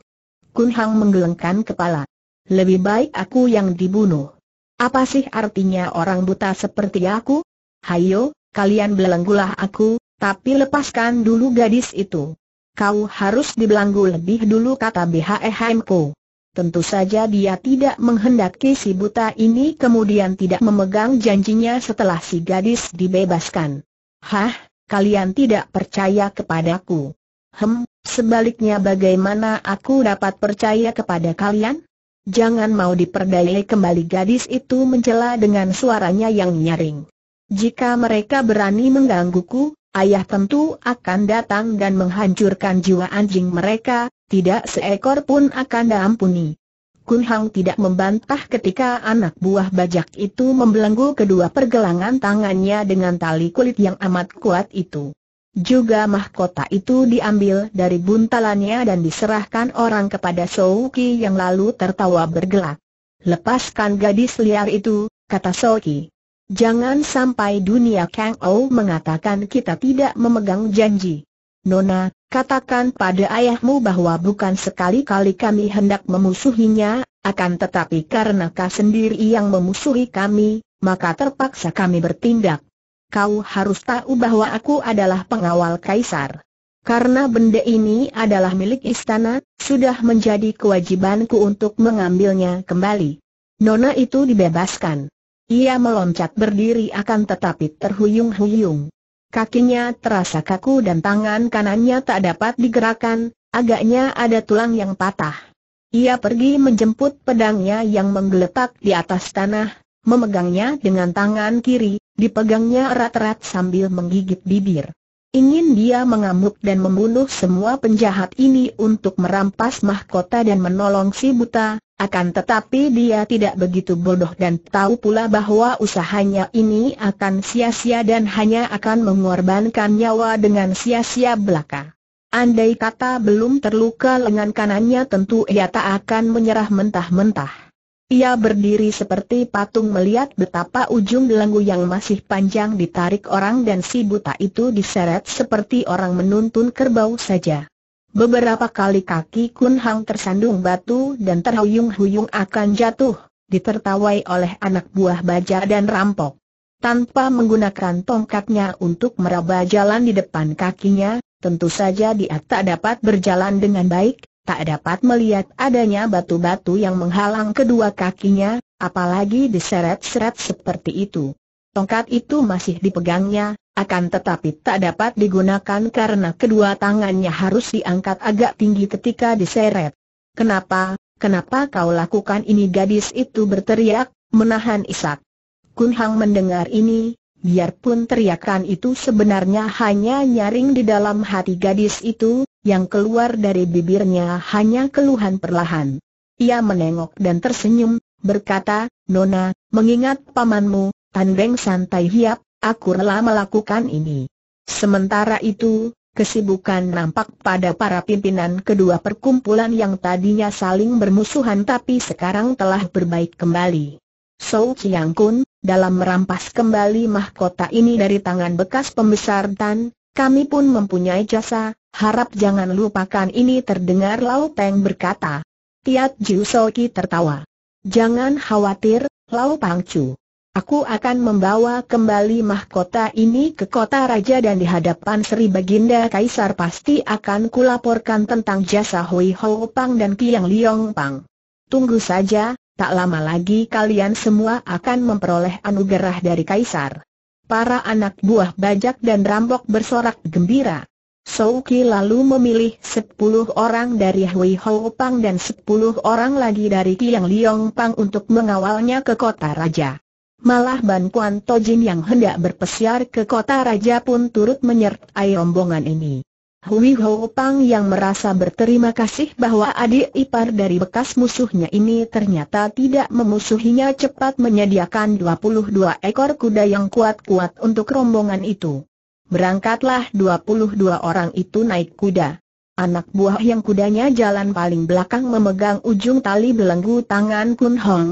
Kun Hang menggelengkan kepala. Lebih baik aku yang dibunuh. Apa sih artinya orang buta seperti aku? Hayo, kalian belenggulah aku, tapi lepaskan dulu gadis itu. Kau harus dibelenggu lebih dulu kata BHEHM Ko. Tentu saja dia tidak menghendaki si buta ini kemudian tidak memegang janjinya setelah si gadis dibebaskan. Hah, kalian tidak percaya kepadaku. Hem, sebaliknya bagaimana aku dapat percaya kepada kalian? Jangan mau diperdaya kembali gadis itu mencela dengan suaranya yang nyaring. Jika mereka berani menggangguku, ayah tentu akan datang dan menghancurkan jiwa anjing mereka, tidak seekor pun akan diampuni. Kun Hang tidak membantah ketika anak buah bajak itu membelenggu kedua pergelangan tangannya dengan tali kulit yang amat kuat itu. Juga mahkota itu diambil dari buntalannya dan diserahkan orang kepada Souki yang lalu tertawa bergelak. Lepaskan gadis liar itu, kata Souki. Jangan sampai dunia Kang Ou mengatakan kita tidak memegang janji. Nona, Katakan pada ayahmu bahwa bukan sekali-kali kami hendak memusuhinya, akan tetapi karena kau sendiri yang memusuhi kami, maka terpaksa kami bertindak. Kau harus tahu bahwa aku adalah pengawal kaisar. Karena benda ini adalah milik istana, sudah menjadi kewajibanku untuk mengambilnya kembali. Nona itu dibebaskan. Ia meloncat berdiri akan tetapi terhuyung-huyung. Kakinya terasa kaku dan tangan kanannya tak dapat digerakkan, agaknya ada tulang yang patah. Ia pergi menjemput pedangnya yang menggeletak di atas tanah, memegangnya dengan tangan kiri, dipegangnya erat-erat sambil menggigit bibir. Ingin dia mengamuk dan membunuh semua penjahat ini untuk merampas mahkota dan menolong si buta, akan tetapi dia tidak begitu bodoh dan tahu pula bahwa usahanya ini akan sia-sia dan hanya akan mengorbankan nyawa dengan sia-sia belaka. Andai kata belum terluka lengan kanannya tentu ia tak akan menyerah mentah-mentah. Ia berdiri seperti patung melihat betapa ujung belenggu yang masih panjang ditarik orang dan si buta itu diseret seperti orang menuntun kerbau saja. Beberapa kali kaki Kun Hang tersandung batu dan terhuyung-huyung akan jatuh, ditertawai oleh anak buah baja dan rampok. Tanpa menggunakan tongkatnya untuk meraba jalan di depan kakinya, tentu saja dia tak dapat berjalan dengan baik, tak dapat melihat adanya batu-batu yang menghalang kedua kakinya, apalagi diseret-seret seperti itu. Tongkat itu masih dipegangnya, akan tetapi tak dapat digunakan karena kedua tangannya harus diangkat agak tinggi ketika diseret. Kenapa, kenapa kau lakukan ini gadis itu berteriak, menahan isak. Kun Hang mendengar ini, biarpun teriakan itu sebenarnya hanya nyaring di dalam hati gadis itu, yang keluar dari bibirnya hanya keluhan perlahan. Ia menengok dan tersenyum, berkata, Nona, mengingat pamanmu, Tandeng santai hiap, aku rela melakukan ini. Sementara itu, kesibukan nampak pada para pimpinan kedua perkumpulan yang tadinya saling bermusuhan tapi sekarang telah berbaik kembali. Sou Chiang Kun, dalam merampas kembali mahkota ini dari tangan bekas pembesar Tan, kami pun mempunyai jasa, Harap jangan lupakan ini terdengar Lau Peng berkata. Tiat Jiu Soki tertawa. Jangan khawatir, Lau Pang Chu. Aku akan membawa kembali mahkota ini ke kota raja dan di hadapan Sri Baginda Kaisar pasti akan kulaporkan tentang jasa Hui Ho Pang dan Kiang Liong Pang. Tunggu saja, tak lama lagi kalian semua akan memperoleh anugerah dari Kaisar. Para anak buah bajak dan rambok bersorak gembira. Souki lalu memilih sepuluh orang dari Hui Hou Pang dan sepuluh orang lagi dari Yang Liong Pang untuk mengawalnya ke kota raja. Malah Ban Kuan Tojin yang hendak berpesiar ke kota raja pun turut menyertai rombongan ini. Hui Hou Pang yang merasa berterima kasih bahwa adik ipar dari bekas musuhnya ini ternyata tidak memusuhinya cepat menyediakan 22 ekor kuda yang kuat-kuat untuk rombongan itu. Berangkatlah 22 orang itu naik kuda. Anak buah yang kudanya jalan paling belakang memegang ujung tali belenggu tangan Kun Hong.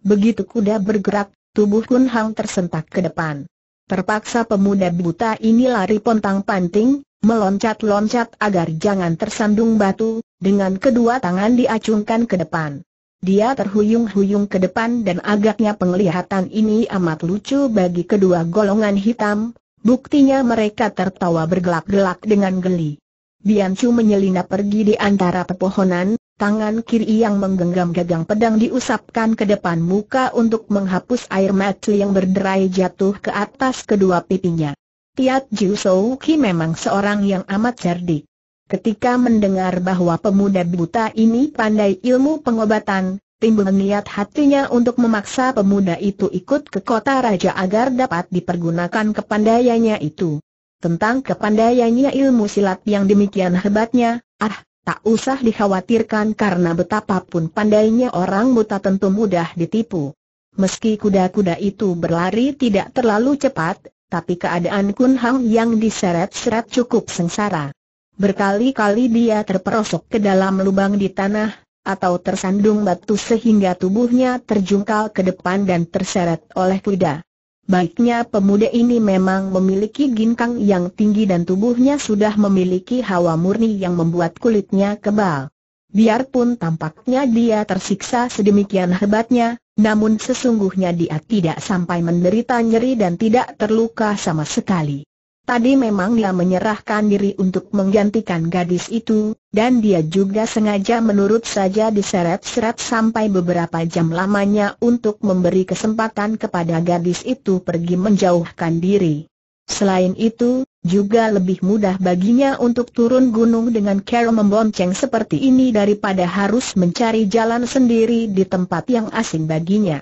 Begitu kuda bergerak, tubuh Kun Hong tersentak ke depan. Terpaksa pemuda buta ini lari pontang panting, meloncat-loncat agar jangan tersandung batu, dengan kedua tangan diacungkan ke depan. Dia terhuyung-huyung ke depan dan agaknya penglihatan ini amat lucu bagi kedua golongan hitam, Buktinya mereka tertawa bergelak-gelak dengan geli. Chu menyelinap pergi di antara pepohonan, tangan kiri yang menggenggam gagang pedang diusapkan ke depan muka untuk menghapus air mata yang berderai jatuh ke atas kedua pipinya. Tiat Jiu Ki memang seorang yang amat cerdik. Ketika mendengar bahwa pemuda buta ini pandai ilmu pengobatan, timbul niat hatinya untuk memaksa pemuda itu ikut ke kota raja agar dapat dipergunakan kepandaiannya itu. Tentang kepandaiannya ilmu silat yang demikian hebatnya, ah, tak usah dikhawatirkan karena betapapun pandainya orang buta tentu mudah ditipu. Meski kuda-kuda itu berlari tidak terlalu cepat, tapi keadaan kunhang yang diseret-seret cukup sengsara. Berkali-kali dia terperosok ke dalam lubang di tanah, atau tersandung batu sehingga tubuhnya terjungkal ke depan dan terseret oleh kuda. Baiknya pemuda ini memang memiliki ginkang yang tinggi dan tubuhnya sudah memiliki hawa murni yang membuat kulitnya kebal. Biarpun tampaknya dia tersiksa sedemikian hebatnya, namun sesungguhnya dia tidak sampai menderita nyeri dan tidak terluka sama sekali. Tadi memang dia menyerahkan diri untuk menggantikan gadis itu, dan dia juga sengaja menurut saja diseret-seret sampai beberapa jam lamanya untuk memberi kesempatan kepada gadis itu pergi menjauhkan diri. Selain itu, juga lebih mudah baginya untuk turun gunung dengan cara membonceng seperti ini daripada harus mencari jalan sendiri di tempat yang asing baginya.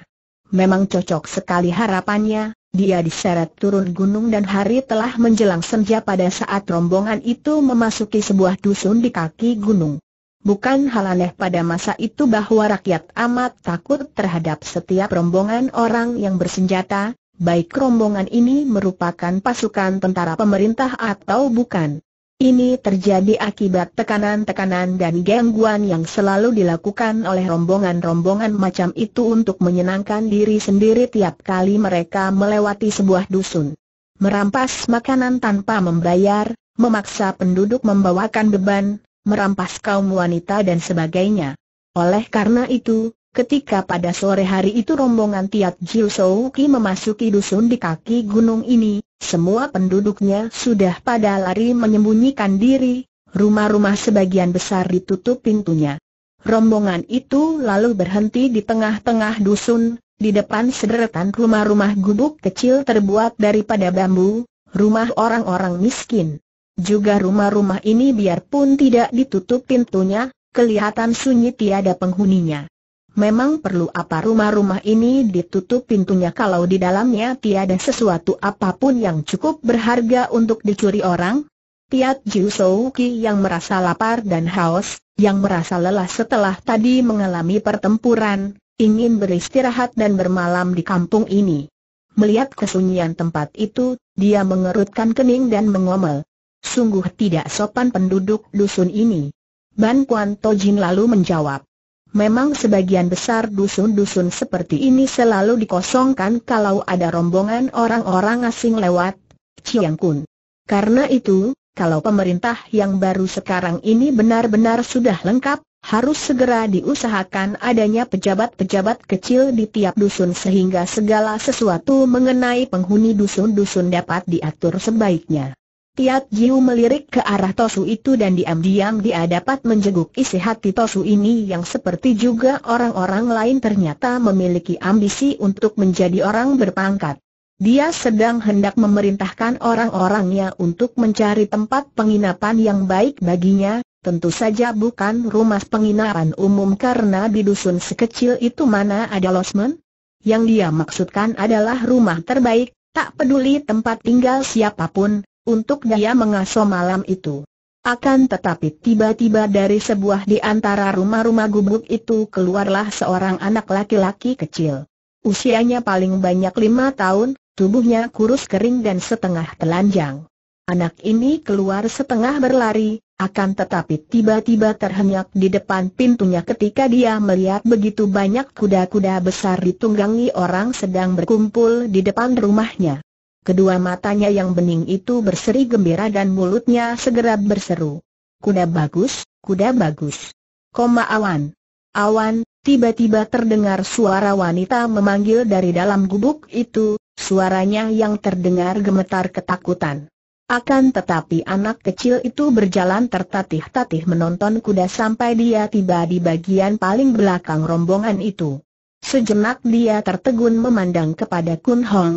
Memang cocok sekali harapannya, dia diseret turun gunung dan hari telah menjelang senja pada saat rombongan itu memasuki sebuah dusun di kaki gunung. Bukan hal aneh pada masa itu bahwa rakyat amat takut terhadap setiap rombongan orang yang bersenjata, baik rombongan ini merupakan pasukan tentara pemerintah atau bukan. Ini terjadi akibat tekanan-tekanan dan gangguan yang selalu dilakukan oleh rombongan-rombongan macam itu untuk menyenangkan diri sendiri tiap kali mereka melewati sebuah dusun. Merampas makanan tanpa membayar, memaksa penduduk membawakan beban, merampas kaum wanita dan sebagainya. Oleh karena itu, ketika pada sore hari itu rombongan Tiat Jiu Souki memasuki dusun di kaki gunung ini, semua penduduknya sudah pada lari menyembunyikan diri, rumah-rumah sebagian besar ditutup pintunya. Rombongan itu lalu berhenti di tengah-tengah dusun, di depan sederetan rumah-rumah gubuk kecil terbuat daripada bambu, rumah orang-orang miskin. Juga rumah-rumah ini biarpun tidak ditutup pintunya, kelihatan sunyi tiada penghuninya memang perlu apa rumah-rumah ini ditutup pintunya kalau di dalamnya tiada sesuatu apapun yang cukup berharga untuk dicuri orang? Tiat Jiu Souki yang merasa lapar dan haus, yang merasa lelah setelah tadi mengalami pertempuran, ingin beristirahat dan bermalam di kampung ini. Melihat kesunyian tempat itu, dia mengerutkan kening dan mengomel. Sungguh tidak sopan penduduk dusun ini. Ban Kuan Tojin lalu menjawab, Memang sebagian besar dusun-dusun seperti ini selalu dikosongkan kalau ada rombongan orang-orang asing lewat, Chiang Kun. Karena itu, kalau pemerintah yang baru sekarang ini benar-benar sudah lengkap, harus segera diusahakan adanya pejabat-pejabat kecil di tiap dusun sehingga segala sesuatu mengenai penghuni dusun-dusun dapat diatur sebaiknya. Tiat Jiu melirik ke arah Tosu itu dan diam-diam dia dapat menjenguk isi hati Tosu ini yang seperti juga orang-orang lain ternyata memiliki ambisi untuk menjadi orang berpangkat. Dia sedang hendak memerintahkan orang-orangnya untuk mencari tempat penginapan yang baik baginya, tentu saja bukan rumah penginapan umum karena di dusun sekecil itu mana ada losmen? Yang dia maksudkan adalah rumah terbaik, tak peduli tempat tinggal siapapun, untuk dia mengasuh malam itu. Akan tetapi tiba-tiba dari sebuah di antara rumah-rumah gubuk itu keluarlah seorang anak laki-laki kecil. Usianya paling banyak lima tahun, tubuhnya kurus kering dan setengah telanjang. Anak ini keluar setengah berlari, akan tetapi tiba-tiba terhenyak di depan pintunya ketika dia melihat begitu banyak kuda-kuda besar ditunggangi orang sedang berkumpul di depan rumahnya. Kedua matanya yang bening itu berseri gembira dan mulutnya segera berseru. Kuda bagus, kuda bagus. Koma awan. Awan, tiba-tiba terdengar suara wanita memanggil dari dalam gubuk itu, suaranya yang terdengar gemetar ketakutan. Akan tetapi anak kecil itu berjalan tertatih-tatih menonton kuda sampai dia tiba di bagian paling belakang rombongan itu. Sejenak dia tertegun memandang kepada Kun Hong,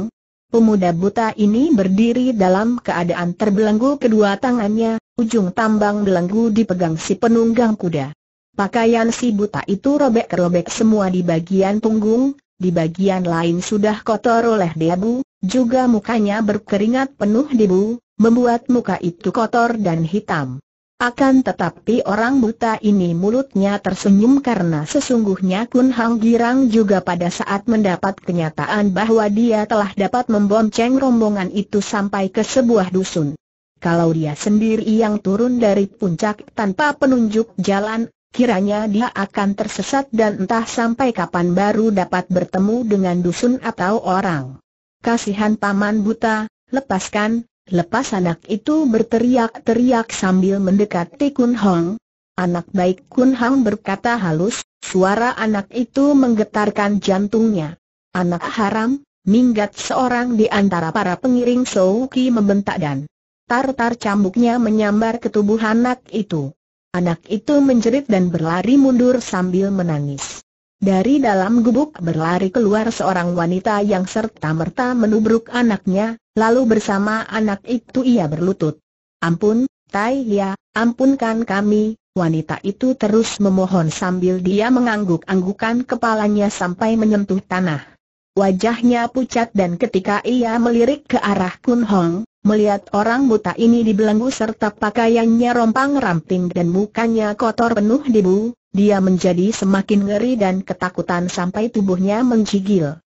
Pemuda buta ini berdiri dalam keadaan terbelenggu kedua tangannya, ujung tambang belenggu dipegang si penunggang kuda. Pakaian si buta itu robek-robek semua di bagian punggung, di bagian lain sudah kotor oleh debu, juga mukanya berkeringat penuh debu, membuat muka itu kotor dan hitam. Akan tetapi orang buta ini mulutnya tersenyum karena sesungguhnya Kun Hang Girang juga pada saat mendapat kenyataan bahwa dia telah dapat membonceng rombongan itu sampai ke sebuah dusun. Kalau dia sendiri yang turun dari puncak tanpa penunjuk jalan, kiranya dia akan tersesat dan entah sampai kapan baru dapat bertemu dengan dusun atau orang. Kasihan Paman Buta, lepaskan, Lepas anak itu berteriak-teriak sambil mendekati Kun Hong. Anak baik Kun Hong berkata halus, suara anak itu menggetarkan jantungnya. Anak haram, minggat seorang di antara para pengiring Souki membentak dan tartar cambuknya menyambar ke tubuh anak itu. Anak itu menjerit dan berlari mundur sambil menangis. Dari dalam gubuk berlari keluar seorang wanita yang serta-merta menubruk anaknya, lalu bersama anak itu ia berlutut. Ampun, Tai Ya, ampunkan kami, wanita itu terus memohon sambil dia mengangguk-anggukan kepalanya sampai menyentuh tanah. Wajahnya pucat dan ketika ia melirik ke arah Kun Hong, melihat orang buta ini dibelenggu serta pakaiannya rompang-ramping dan mukanya kotor penuh debu, dia menjadi semakin ngeri dan ketakutan sampai tubuhnya menggigil.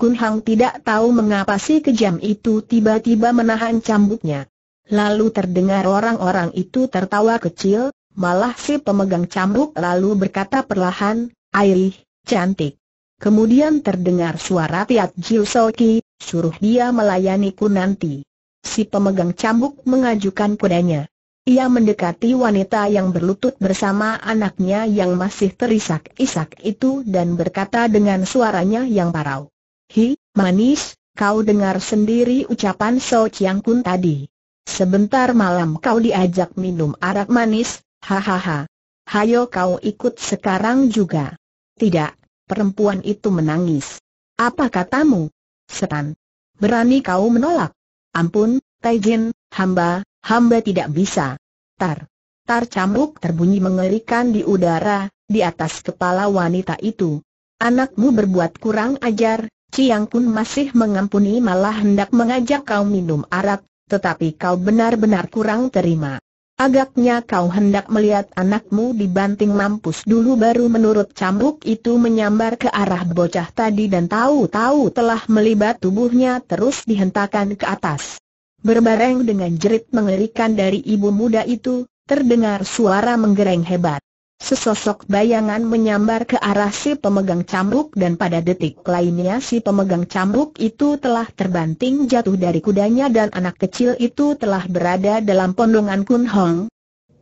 Kun Hang tidak tahu mengapa si kejam itu tiba-tiba menahan cambuknya. Lalu terdengar orang-orang itu tertawa kecil, malah si pemegang cambuk lalu berkata perlahan, Airih, cantik. Kemudian terdengar suara Tiat Jiu Soki, suruh dia melayani ku nanti. Si pemegang cambuk mengajukan kudanya. Ia mendekati wanita yang berlutut bersama anaknya yang masih terisak-isak itu dan berkata dengan suaranya yang parau. Hi, manis, kau dengar sendiri ucapan So Chiang Kun tadi. Sebentar malam kau diajak minum arak manis, hahaha. Hayo kau ikut sekarang juga. Tidak, perempuan itu menangis. Apa katamu? Setan. Berani kau menolak? Ampun, Taijin, hamba, Hamba tidak bisa. Tar. Tar cambuk terbunyi mengerikan di udara, di atas kepala wanita itu. Anakmu berbuat kurang ajar, Ciang pun masih mengampuni malah hendak mengajak kau minum arak, tetapi kau benar-benar kurang terima. Agaknya kau hendak melihat anakmu dibanting mampus dulu baru menurut cambuk itu menyambar ke arah bocah tadi dan tahu-tahu telah melibat tubuhnya terus dihentakan ke atas. Berbareng dengan jerit mengerikan dari ibu muda itu, terdengar suara menggereng hebat. Sesosok bayangan menyambar ke arah si pemegang cambuk dan pada detik lainnya si pemegang cambuk itu telah terbanting jatuh dari kudanya dan anak kecil itu telah berada dalam pondongan Kun Hong.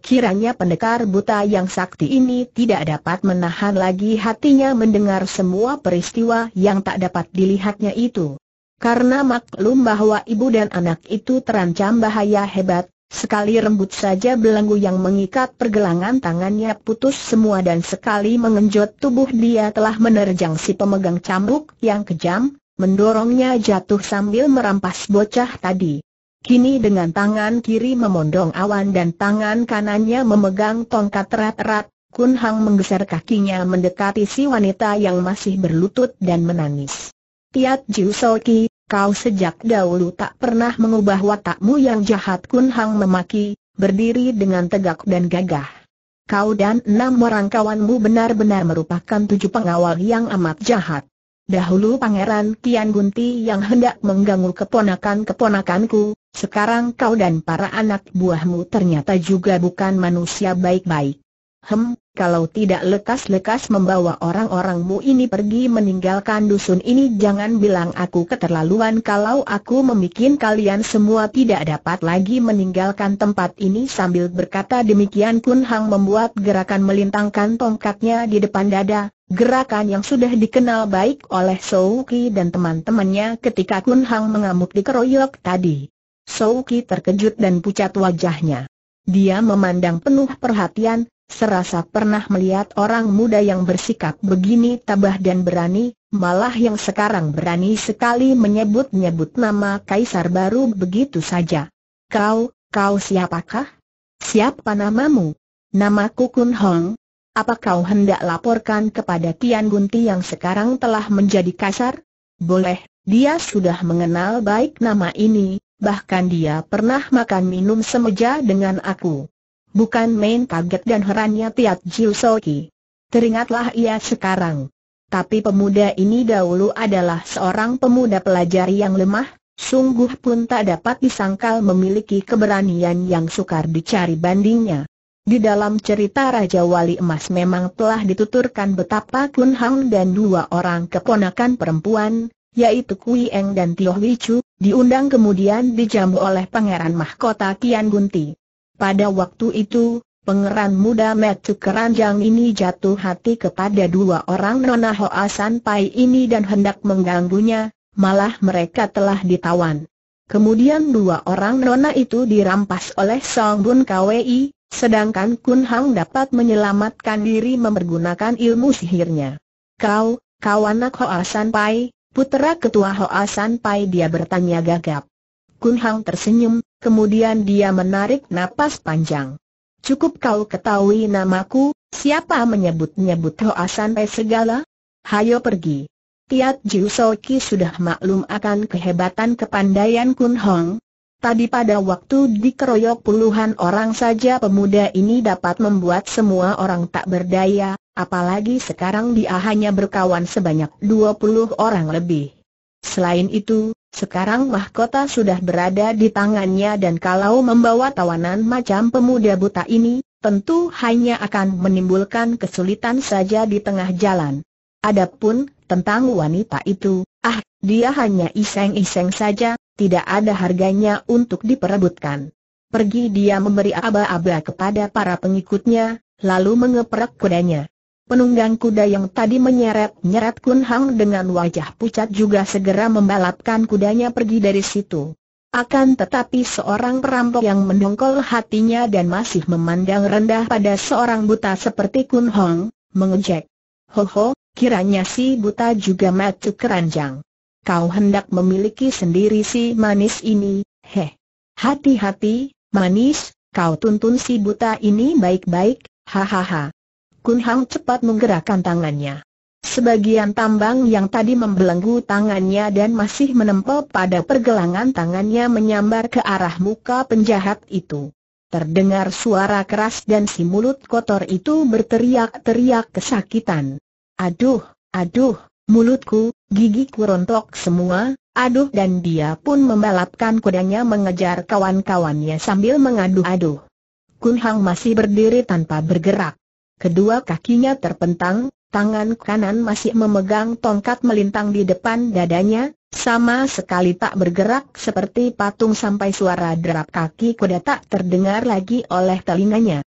Kiranya pendekar buta yang sakti ini tidak dapat menahan lagi hatinya mendengar semua peristiwa yang tak dapat dilihatnya itu. Karena maklum bahwa ibu dan anak itu terancam bahaya hebat, Sekali rembut saja belenggu yang mengikat pergelangan tangannya putus semua dan sekali mengenjot tubuh dia telah menerjang si pemegang cambuk yang kejam, mendorongnya jatuh sambil merampas bocah tadi. Kini dengan tangan kiri memondong awan dan tangan kanannya memegang tongkat erat-erat, Kun Hang menggeser kakinya mendekati si wanita yang masih berlutut dan menangis. Tiat Jiu Soki Kau sejak dahulu tak pernah mengubah watakmu yang jahat Kun Hang memaki, berdiri dengan tegak dan gagah. Kau dan enam orang kawanmu benar-benar merupakan tujuh pengawal yang amat jahat. Dahulu Pangeran Kian Gunti yang hendak mengganggu keponakan-keponakanku, sekarang kau dan para anak buahmu ternyata juga bukan manusia baik-baik. Hem, kalau tidak lekas-lekas membawa orang-orangmu ini pergi meninggalkan dusun ini jangan bilang aku keterlaluan kalau aku memikin kalian semua tidak dapat lagi meninggalkan tempat ini sambil berkata demikian Kun Hang membuat gerakan melintangkan tongkatnya di depan dada, gerakan yang sudah dikenal baik oleh Souki dan teman-temannya ketika Kun Hang mengamuk di keroyok tadi. Souki terkejut dan pucat wajahnya. Dia memandang penuh perhatian, Serasa pernah melihat orang muda yang bersikap begini tabah dan berani, malah yang sekarang berani sekali menyebut-nyebut nama Kaisar baru begitu saja. Kau, kau siapakah? Siapa namamu? Namaku Kun Hong. Apa kau hendak laporkan kepada Tian Gunti yang sekarang telah menjadi kasar? Boleh, dia sudah mengenal baik nama ini, bahkan dia pernah makan minum semeja dengan aku. Bukan main kaget dan herannya Tiat Jiu Soki. Teringatlah ia sekarang. Tapi pemuda ini dahulu adalah seorang pemuda pelajar yang lemah, sungguh pun tak dapat disangkal memiliki keberanian yang sukar dicari bandingnya. Di dalam cerita Raja Wali Emas memang telah dituturkan betapa Kun Hang dan dua orang keponakan perempuan, yaitu Kui Eng dan Tio Wichu, diundang kemudian dijamu oleh Pangeran Mahkota Kian Gunti. Pada waktu itu, Pengeran muda Metu Keranjang ini jatuh hati kepada dua orang Nona Hoa Sanpai ini dan hendak mengganggunya, malah mereka telah ditawan. Kemudian dua orang Nona itu dirampas oleh Song Bun Kwei, sedangkan Kun Hang dapat menyelamatkan diri mempergunakan ilmu sihirnya. Kau, kau anak Hoa Sanpai, putera ketua Hoa Sanpai dia bertanya gagap. Kun Hang tersenyum, Kemudian dia menarik napas panjang. Cukup kau ketahui namaku, siapa menyebut-nyebut Hoa sampai segala? Hayo pergi. Tiat Jiu Soki sudah maklum akan kehebatan kepandaian Kun Hong, Tadi pada waktu dikeroyok puluhan orang saja pemuda ini dapat membuat semua orang tak berdaya, apalagi sekarang dia hanya berkawan sebanyak 20 orang lebih. Selain itu, sekarang mahkota sudah berada di tangannya dan kalau membawa tawanan macam pemuda buta ini, tentu hanya akan menimbulkan kesulitan saja di tengah jalan. Adapun tentang wanita itu, ah, dia hanya iseng-iseng saja, tidak ada harganya untuk diperebutkan. Pergi dia memberi aba-aba kepada para pengikutnya, lalu mengeprek kudanya. Penunggang kuda yang tadi menyeret-nyeret Kun Hang dengan wajah pucat juga segera membalapkan kudanya pergi dari situ. Akan tetapi seorang perampok yang mendongkol hatinya dan masih memandang rendah pada seorang buta seperti Kun Hong, mengejek. Ho ho, kiranya si buta juga macu keranjang. Kau hendak memiliki sendiri si manis ini, heh. Hati-hati, manis, kau tuntun si buta ini baik-baik, hahaha. Kun Hang cepat menggerakkan tangannya. Sebagian tambang yang tadi membelenggu tangannya dan masih menempel pada pergelangan tangannya menyambar ke arah muka penjahat itu. Terdengar suara keras dan si mulut kotor itu berteriak-teriak kesakitan. Aduh, aduh, mulutku, gigiku rontok semua, aduh dan dia pun membalapkan kudanya mengejar kawan-kawannya sambil mengadu-aduh. Kun Hang masih berdiri tanpa bergerak. Kedua kakinya terpentang, tangan kanan masih memegang tongkat melintang di depan dadanya, sama sekali tak bergerak seperti patung sampai suara derap kaki kuda tak terdengar lagi oleh telinganya.